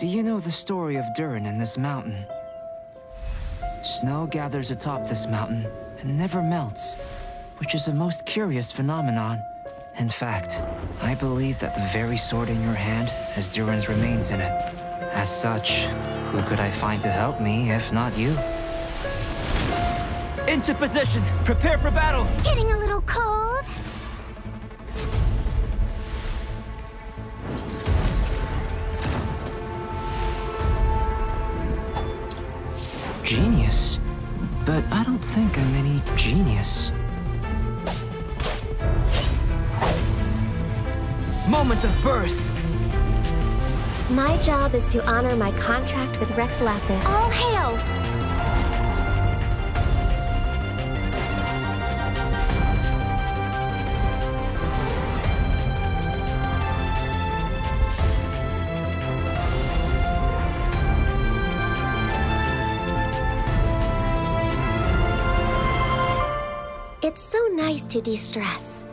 Do you know the story of Durin and this mountain? Snow gathers atop this mountain and never melts, which is a most curious phenomenon. In fact, I believe that the very sword in your hand has Durin's remains in it. As such, who could I find to help me if not you? Into position! Prepare for battle! Getting a little cold? genius, but I don't think I'm any genius. Moment of birth! My job is to honor my contract with Rex Lapis. All hail! to de-stress.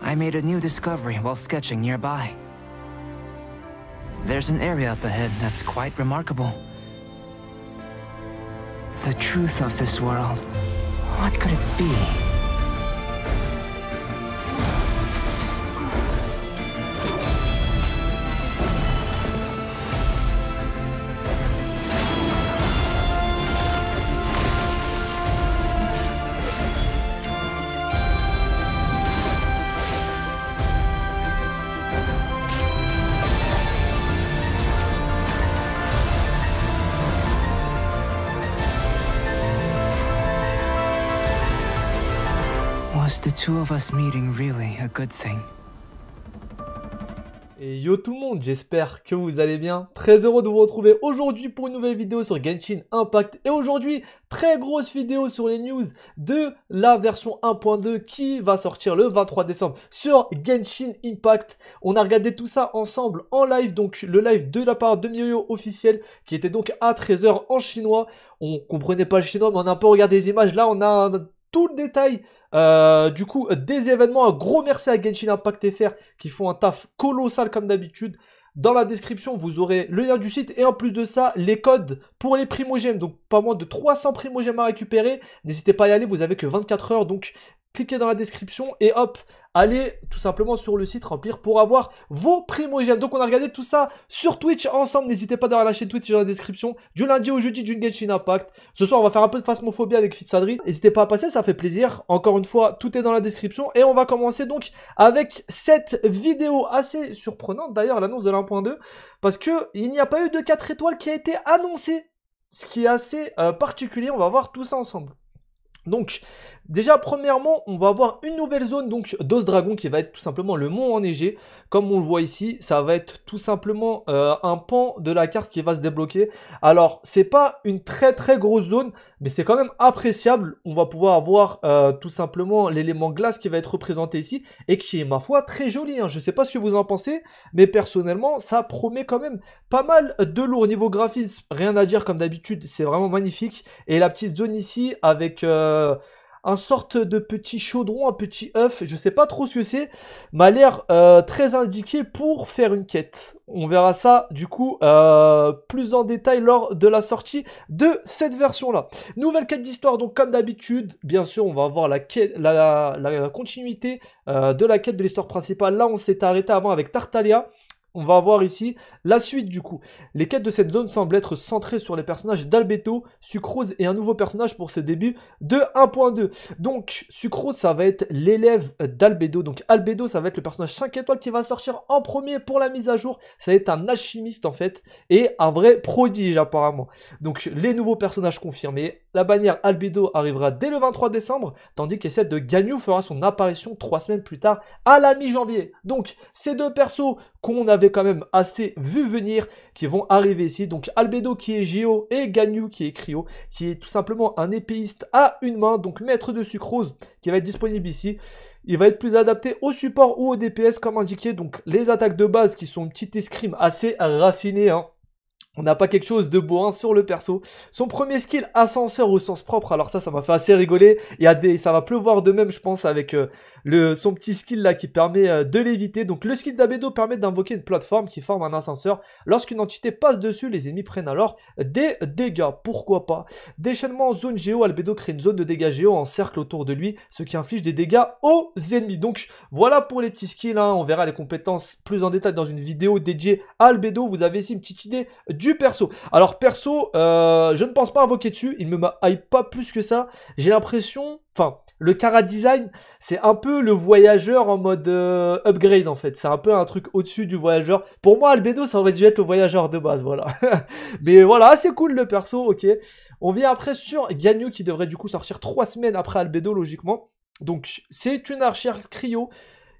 I made a new discovery while sketching nearby. There's an area up ahead that's quite remarkable. The truth of this world, what could it be? the of us meeting really a good thing? Et yo tout le monde, j'espère que vous allez bien. Très heureux de vous retrouver aujourd'hui pour une nouvelle vidéo sur Genshin Impact. Et aujourd'hui, très grosse vidéo sur les news de la version 1.2 qui va sortir le 23 décembre sur Genshin Impact. On a regardé tout ça ensemble en live, donc le live de la part de Miyoyo officiel qui était donc à 13h en chinois. On comprenait pas le chinois mais on a un peu regardé les images. Là on a tout le détail euh, du coup, des événements, un gros merci à Genshin Impact FR qui font un taf colossal comme d'habitude. Dans la description, vous aurez le lien du site et en plus de ça, les codes pour les primogèmes. Donc, pas moins de 300 primogèmes à récupérer. N'hésitez pas à y aller, vous avez que 24 heures. Donc, cliquez dans la description et hop, allez tout simplement sur le site remplir pour avoir vos primogènes. Donc on a regardé tout ça sur Twitch ensemble. N'hésitez pas à la Twitch dans la description. Du lundi au jeudi, d'une Genshin Impact. Ce soir, on va faire un peu de phasmophobie avec Fitzadri. N'hésitez pas à passer, ça fait plaisir. Encore une fois, tout est dans la description. Et on va commencer donc avec cette vidéo assez surprenante. D'ailleurs, l'annonce de l'1.2 Parce que il n'y a pas eu de 4 étoiles qui a été annoncée. Ce qui est assez euh, particulier. On va voir tout ça ensemble. Donc, Déjà, premièrement, on va avoir une nouvelle zone donc d'os dragon qui va être tout simplement le mont enneigé. Comme on le voit ici, ça va être tout simplement euh, un pan de la carte qui va se débloquer. Alors, c'est pas une très très grosse zone, mais c'est quand même appréciable. On va pouvoir avoir euh, tout simplement l'élément glace qui va être représenté ici et qui est, ma foi, très joli. Hein. Je sais pas ce que vous en pensez, mais personnellement, ça promet quand même pas mal de lourd niveau graphisme. Rien à dire comme d'habitude, c'est vraiment magnifique. Et la petite zone ici avec... Euh, un sorte de petit chaudron, un petit œuf, je sais pas trop ce que c'est, m'a l'air euh, très indiqué pour faire une quête. On verra ça du coup euh, plus en détail lors de la sortie de cette version là. Nouvelle quête d'histoire donc comme d'habitude, bien sûr on va avoir la, continuité euh, de la quête de l'histoire principale. Là on s'est arrêté avant avec Tartalia on va voir ici la suite du coup. Les quêtes de cette zone semblent être centrées sur les personnages d'Albeto, Sucrose et un nouveau personnage pour ce début de 1.2. Donc Sucrose, ça va être l'élève d'Albedo. Donc Albedo, ça va être le personnage 5 étoiles qui va sortir en premier pour la mise à jour. Ça va être un alchimiste en fait et un vrai prodige apparemment. Donc les nouveaux personnages confirmés. La bannière Albedo arrivera dès le 23 décembre, tandis que celle de Ganyu fera son apparition 3 semaines plus tard à la mi-janvier. Donc ces deux persos qu'on avait quand même assez vu venir qui vont arriver ici. Donc Albedo qui est Géo et Ganyu qui est Cryo, qui est tout simplement un épéiste à une main, donc maître de sucrose qui va être disponible ici. Il va être plus adapté au support ou au DPS comme indiqué. Donc les attaques de base qui sont une petite escrime assez raffinée. Hein. On n'a pas quelque chose de beau hein, sur le perso. Son premier skill, ascenseur au sens propre. Alors ça, ça m'a fait assez rigoler. Il y des, ça va pleuvoir de même, je pense, avec euh, le, son petit skill là qui permet euh, de l'éviter. Donc le skill d'Abedo permet d'invoquer une plateforme qui forme un ascenseur. Lorsqu'une entité passe dessus, les ennemis prennent alors des dégâts. Pourquoi pas Déchaînement en zone géo, Albedo crée une zone de dégâts géo en cercle autour de lui, ce qui inflige des dégâts aux ennemis. Donc voilà pour les petits skills. Hein. On verra les compétences plus en détail dans une vidéo dédiée à Albedo. Vous avez ici une petite idée du perso. Alors perso, euh, je ne pense pas invoquer dessus, il me hype pas plus que ça. J'ai l'impression, enfin, le carat Design, c'est un peu le voyageur en mode euh, upgrade en fait. C'est un peu un truc au-dessus du voyageur. Pour moi, Albedo, ça aurait dû être le voyageur de base, voilà. Mais voilà, c'est cool le perso, ok. On vient après sur Ganyu qui devrait du coup sortir trois semaines après Albedo logiquement. Donc c'est une archère cryo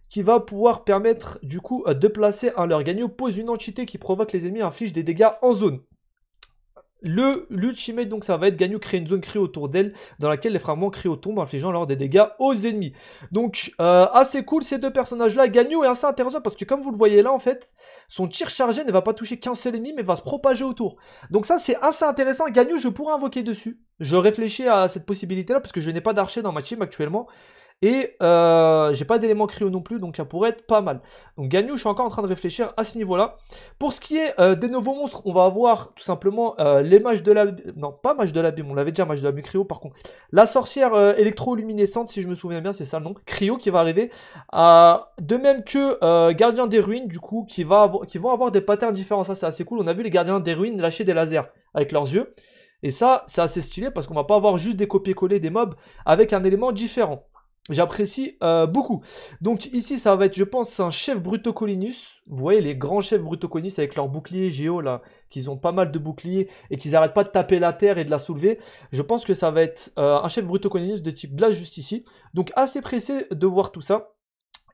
qui va pouvoir permettre du coup euh, de placer un leur Ganyu pose une entité qui provoque les ennemis inflige des dégâts en zone. Le l'ultimate donc ça va être Ganyu crée une zone créée autour d'elle dans laquelle les fragments cryo tombent infligeant alors des dégâts aux ennemis. Donc euh, assez cool ces deux personnages là. Ganyu est assez intéressant parce que comme vous le voyez là en fait son tir chargé ne va pas toucher qu'un seul ennemi mais va se propager autour. Donc ça c'est assez intéressant. Ganyu je pourrais invoquer dessus. Je réfléchis à cette possibilité là parce que je n'ai pas d'archer dans ma team actuellement. Et euh, j'ai pas d'élément cryo non plus, donc ça pourrait être pas mal. Donc Ganyu, je suis encore en train de réfléchir à ce niveau-là. Pour ce qui est euh, des nouveaux monstres, on va avoir tout simplement euh, les mages de la... Non, pas mages de l'abîme, on l'avait déjà, mages de l'abîme cryo par contre. La sorcière électroluminescente, si je me souviens bien, c'est ça le nom, cryo qui va arriver. de même que gardien des ruines, du coup, qui, va qui vont avoir des patterns différents, ça c'est assez cool. On a vu les gardiens des ruines lâcher des lasers avec leurs yeux. Et ça, c'est assez stylé parce qu'on va pas avoir juste des copier-coller des mobs avec un élément différent. J'apprécie euh, beaucoup. Donc ici, ça va être, je pense, un chef Brutocolinus. Vous voyez, les grands chefs Brutocolinus avec leurs boucliers géo, là, qu'ils ont pas mal de boucliers et qu'ils n'arrêtent pas de taper la terre et de la soulever. Je pense que ça va être euh, un chef Brutocolinus de type juste ici, Donc assez pressé de voir tout ça.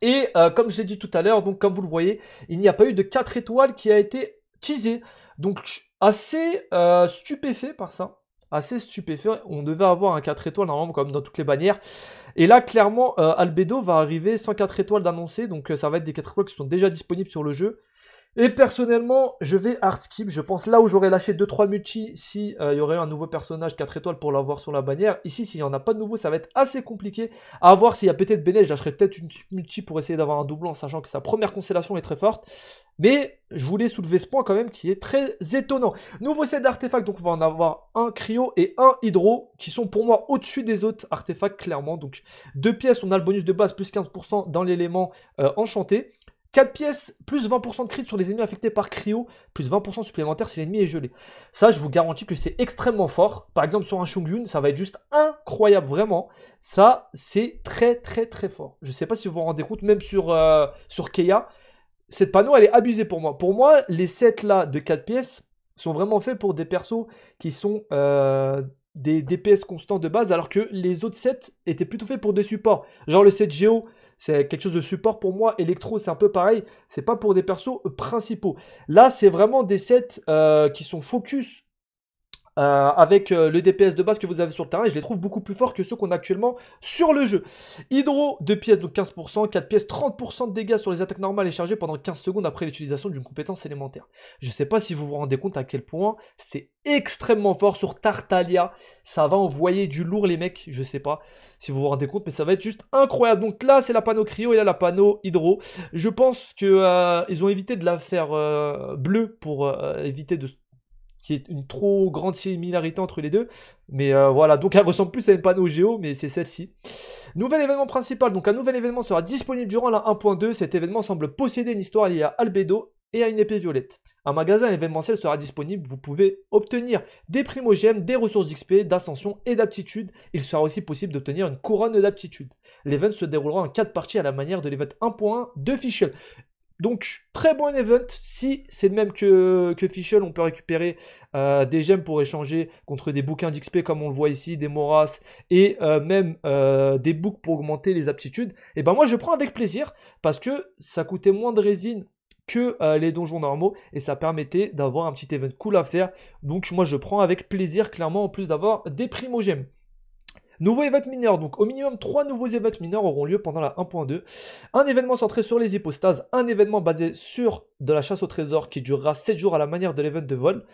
Et euh, comme je l'ai dit tout à l'heure, donc comme vous le voyez, il n'y a pas eu de 4 étoiles qui a été teasé. Donc assez stupéfait par ça assez stupéfait. On devait avoir un 4 étoiles normalement comme dans toutes les bannières. Et là, clairement, euh, Albedo va arriver sans 4 étoiles d'annoncer. Donc euh, ça va être des 4 étoiles qui sont déjà disponibles sur le jeu. Et personnellement, je vais hard skip. Je pense là où j'aurais lâché 2-3 multi si euh, il y aurait un nouveau personnage 4 étoiles pour l'avoir sur la bannière. Ici, s'il n'y en a pas de nouveau, ça va être assez compliqué. À voir s'il y a peut-être Benet, je peut-être une multi pour essayer d'avoir un doublon en sachant que sa première constellation est très forte. Mais je voulais soulever ce point quand même qui est très étonnant. Nouveau set d'artefacts, donc on va en avoir un cryo et un hydro qui sont pour moi au-dessus des autres artefacts clairement. Donc deux pièces, on a le bonus de base plus 15% dans l'élément euh, enchanté. 4 pièces, plus 20% de crit sur les ennemis affectés par cryo, plus 20% supplémentaire si l'ennemi est gelé. Ça, je vous garantis que c'est extrêmement fort. Par exemple, sur un Shungyun, ça va être juste incroyable, vraiment. Ça, c'est très, très, très fort. Je ne sais pas si vous vous rendez compte, même sur, euh, sur Keia, cette panneau, elle est abusée pour moi. Pour moi, les 7 là de 4 pièces sont vraiment faits pour des persos qui sont euh, des DPS constants de base, alors que les autres 7 étaient plutôt faits pour des supports. Genre le 7 Géo, c'est quelque chose de support pour moi. Electro, c'est un peu pareil. C'est pas pour des persos principaux. Là, c'est vraiment des sets euh, qui sont focus euh, avec euh, le DPS de base que vous avez sur le terrain je les trouve beaucoup plus forts que ceux qu'on a actuellement sur le jeu. Hydro, 2 pièces donc 15%, 4 pièces 30% de dégâts sur les attaques normales et chargées pendant 15 secondes après l'utilisation d'une compétence élémentaire. Je ne sais pas si vous vous rendez compte à quel point c'est extrêmement fort sur Tartalia. Ça va envoyer du lourd les mecs, je ne sais pas si vous vous rendez compte, mais ça va être juste incroyable. Donc là c'est la panneau cryo et là la panneau hydro. Je pense que euh, ils ont évité de la faire bleue pour éviter de qui est une trop grande similarité entre les deux. Mais euh, voilà, donc elle ressemble plus à une panneau géo, mais c'est celle-ci. Nouvel événement principal, donc un nouvel événement sera disponible durant la 1.2. Cet événement semble posséder une histoire liée à Albedo et à une épée violette. Un magasin événementiel sera disponible, vous pouvez obtenir des primogèmes, des ressources d'XP, d'ascension et d'aptitude. Il sera aussi possible d'obtenir une couronne d'aptitude. L'événement se déroulera en quatre parties à la manière de l'événement 1.1 de Fischl. Donc, très bon event. Si c'est le même que, que Fischl, on peut récupérer euh, des gemmes pour échanger contre des bouquins d'XP, comme on le voit ici, des moras, et euh, même euh, des boucs pour augmenter les aptitudes. Et eh ben moi, je prends avec plaisir, parce que ça coûtait moins de résine que les donjons normaux, et ça permettait d'avoir un petit event cool à faire. Donc, moi, je prends avec plaisir, clairement, en plus d'avoir des primogènes. Nouveau event mineur, donc au minimum 3 nouveaux events mineurs auront lieu pendant la 1.2. Un événement centré sur les hypostases, un événement basé sur de la chasse au trésor qui durera 7 jours à la manière de l'event de vol,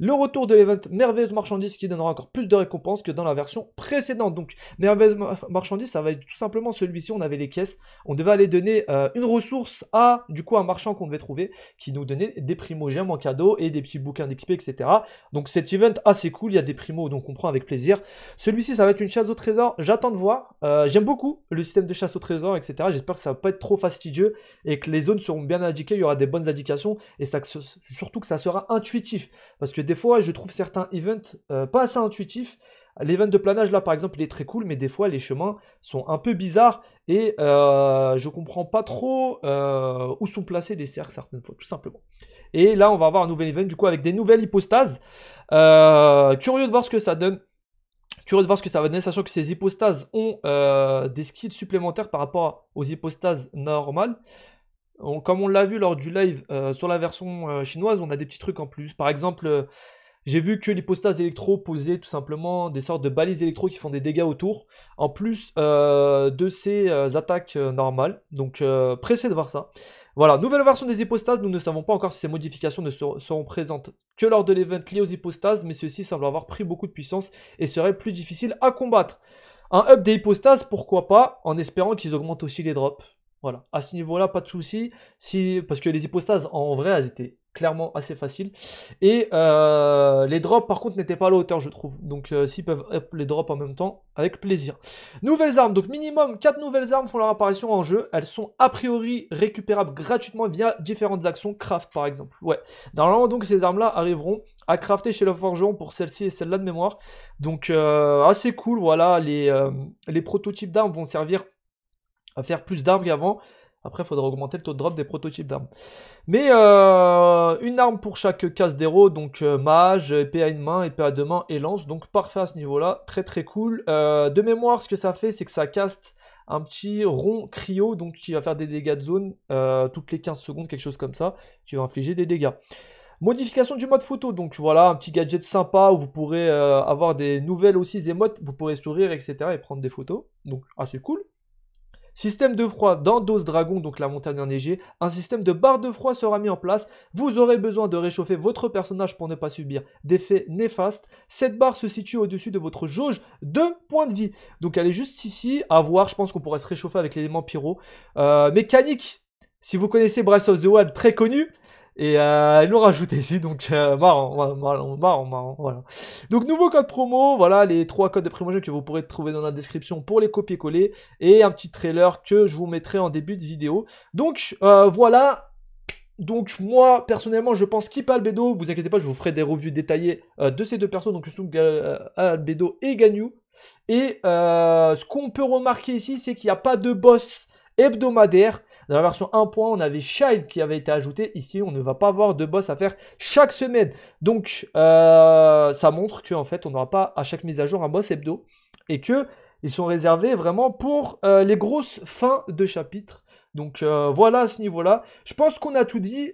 le retour de l'event Merveilleuse Marchandise qui donnera encore plus de récompenses que dans la version précédente. Donc Merveilleuse Marchandise, ça va être tout simplement celui-ci. On avait les caisses. On devait aller donner euh, une ressource à du coup un marchand qu'on devait trouver qui nous donnait des J'aime en cadeau et des petits bouquins d'XP, etc. Donc cet event assez cool. Il y a des primos donc on prend avec plaisir. Celui-ci, ça va être une chasse au trésor. J'attends de voir. Euh, j'aime beaucoup le système de chasse au trésor, etc. J'espère que ça va pas être trop fastidieux et que les zones seront bien indiquées. Il y aura des bonnes indications et ça, surtout que ça sera intuitif parce que des fois, je trouve certains events euh, pas assez intuitifs. L'event de planage, là, par exemple, il est très cool, mais des fois, les chemins sont un peu bizarres et euh, je comprends pas trop euh, où sont placés les cercles certaines fois, tout simplement. Et là, on va avoir un nouvel event, du coup, avec des nouvelles hypostases. Euh, curieux de voir ce que ça donne. Curieux de voir ce que ça va donner, sachant que ces hypostases ont des skills supplémentaires par rapport aux hypostases normales comme on l'a vu lors du live euh, sur la version euh, chinoise, on a des petits trucs en plus. Par exemple, euh, j'ai vu que l'hypostase électro posait tout simplement des sortes de balises électro qui font des dégâts autour, en plus de ces attaques normales. Donc, pressé de voir ça. Voilà, nouvelle version des hypostases, nous ne savons pas encore si ces modifications ne seront présentes que lors de l'event lié aux hypostases, mais ceux-ci semblent avoir pris beaucoup de puissance et seraient plus difficiles à combattre. Un up des hypostases, pourquoi pas, en espérant qu'ils augmentent aussi les drops. Voilà, à ce niveau-là, pas de souci. Si, parce que les hypostases, en vrai, elles étaient clairement assez faciles. Et euh, les drops, par contre, n'étaient pas à la hauteur, je trouve. Donc, euh, s'ils peuvent les drops en même temps, avec plaisir. Nouvelles armes. Donc, minimum 4 nouvelles armes font leur apparition en jeu. Elles sont a priori récupérables gratuitement via différentes actions. Craft, par exemple. Ouais. Normalement, donc, ces armes-là arriveront à crafter chez le forgeron pour celle-ci et celle-là de mémoire. Donc, euh, assez cool. Voilà, les, les prototypes d'armes vont servir faire plus d'armes qu'avant. Après, il faudra augmenter le taux de drop des prototypes d'armes. Mais euh, une arme pour chaque casse d'héros, donc euh, mage, épée à une main, épée à deux mains et lance. Donc parfait à ce niveau-là, très très cool. Euh, de mémoire, ce que ça fait, c'est que ça caste un petit rond cryo, donc qui va faire des dégâts de zone toutes les 15 secondes, quelque chose comme ça, qui va infliger des dégâts. Modification du mode photo, donc voilà, un petit gadget sympa où vous pourrez avoir des nouvelles aussi émotes, vous pourrez sourire, etc. et prendre des photos, donc assez cool. Système de froid dans Dose Dragon, donc la montagne enneigée, un système de barre de froid sera mis en place. Vous aurez besoin de réchauffer votre personnage pour ne pas subir d'effets néfastes. Cette barre se situe au-dessus de votre jauge de points de vie. Donc elle est juste ici, à voir, je pense qu'on pourrait se réchauffer avec l'élément pyro. Euh, mécanique, si vous connaissez Breath of the Wild, très connu, et ils euh, l'ont rajouté ici, donc euh, marrant, marrant, marrant, voilà. Donc nouveau code promo, voilà les trois codes de primo jeu que vous pourrez trouver dans la description pour les copier-coller et un petit trailer que je vous mettrai en début de vidéo. Donc euh, voilà. Donc moi personnellement je pense pas Albedo, vous inquiétez pas, je vous ferai des revues détaillées de ces deux personnes, donc Albedo et Ganyu. Et ce qu'on peut remarquer ici, c'est qu'il n'y a pas de boss hebdomadaire. Dans la version 1.1, on avait Child qui avait été ajouté. Ici, on ne va pas avoir de boss à faire chaque semaine. Donc, euh, ça montre qu'en fait, on n'aura pas à chaque mise à jour un boss hebdo. Et que ils sont réservés vraiment pour euh, les grosses fins de chapitre. Donc euh, voilà à ce niveau-là. Je pense qu'on a tout dit.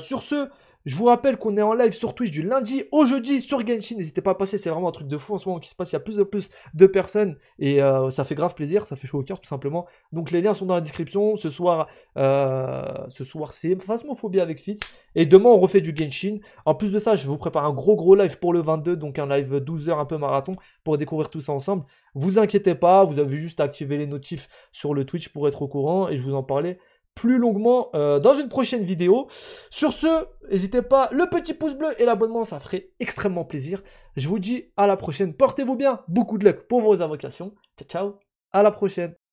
sur ce, je vous rappelle qu'on est en live sur Twitch du lundi au jeudi sur Genshin. N'hésitez pas à passer, c'est vraiment un truc de fou en ce moment qui se passe. Il y a plus de plus de personnes et euh, ça fait grave plaisir, ça fait chaud au cœur tout simplement. Donc les liens sont dans la description. Ce soir, euh, ce soir c'est Phasmophobia avec Fitz. Et demain, on refait du Genshin. En plus de ça, je vous prépare un gros gros live pour le 22, donc un live 12 heures un peu marathon pour découvrir tout ça ensemble. Vous inquiétez pas, vous avez juste à activer les notifs sur le Twitch pour être au courant et je vous en parlais plus longuement euh, dans une prochaine vidéo. Sur ce, n'hésitez pas, le petit pouce bleu et l'abonnement, ça ferait extrêmement plaisir. Je vous dis à la prochaine. Portez-vous bien. Beaucoup de luck pour vos invocations. Ciao, ciao. À la prochaine.